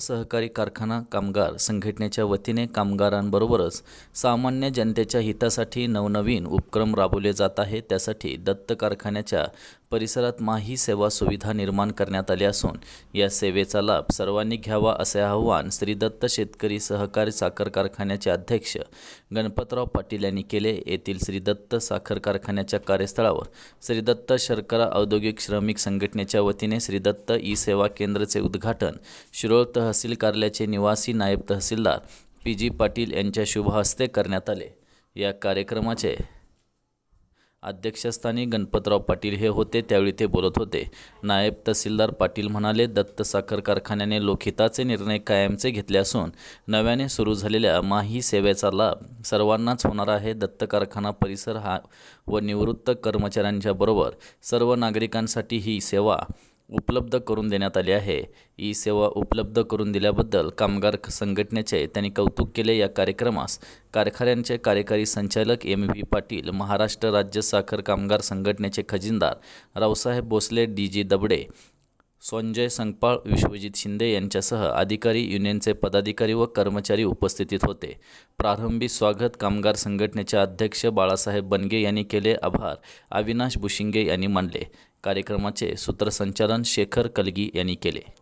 सहकारी कारखाना कामगार संघटनेच्या वतीने कामगारांबरोबरच सामान्य जनतेच्या हितासाठी नवनवीन उपक्रम राबवले जात आहे त्यासाठी दत्त कारखान्याच्या परिसरात माही सेवा सुविधा निर्माण करण्यात आली असून या सेवेचा लाभ सर्वांनी घ्यावा असे आवाहन श्री दत्त शेतकरी सहकारी साखर कारखान्याचे अध्यक्ष गणपतराव पाटील यांनी केले येथील श्री दत्त साखर कारखान्याच्या कार्यस्थळावर श्री दत्त शर्करा औद्योगिक श्रमिक संघटनेच्या वतीने श्री दत्त ई सेवा केंद्रचे उद्घाटन शिरोळ तहसील कार्यालयाचे निवासी नायब तहसीलदार पी जी पाटील यांच्या शुभहस्ते करण्यात आले या कार्यक्रमाचे अध्यक्षस्थानी गणपतराव पाटील हे होते त्यावेळी ते बोलत होते नायब तहसीलदार पाटील म्हणाले दत्त साखर कारखान्याने लोकहिताचे निर्णय कायमचे घेतले असून नव्याने सुरू झालेल्या माही सेवेचा लाभ सर्वांनाच होणार आहे दत्त कारखाना परिसर हा व निवृत्त कर्मचाऱ्यांच्याबरोबर सर्व नागरिकांसाठी ही सेवा उपलब्ध करून देण्यात आली आहे ई सेवा उपलब्ध करून दिल्याबद्दल कामगार संघटनेचे त्यांनी कौतुक केले या कार्यक्रमास कारखान्यांचे कार्यकारी संचालक एम व्ही पाटील महाराष्ट्र राज्य साखर कामगार संघटनेचे खजिनदार रावसाहेब भोसले डी जी दबडे संजय संगपाळ विश्वजित शिंदे यांच्यासह अधिकारी युनियनचे पदाधिकारी व कर्मचारी उपस्थितीत होते प्रारंभी स्वागत कामगार संघटनेचे अध्यक्ष बाळासाहेब बनगे यांनी केले आभार अविनाश भुशिंगे यांनी मानले कार्यक्रमाचे सूत्रसंचालन शेखर कलगी यांनी केले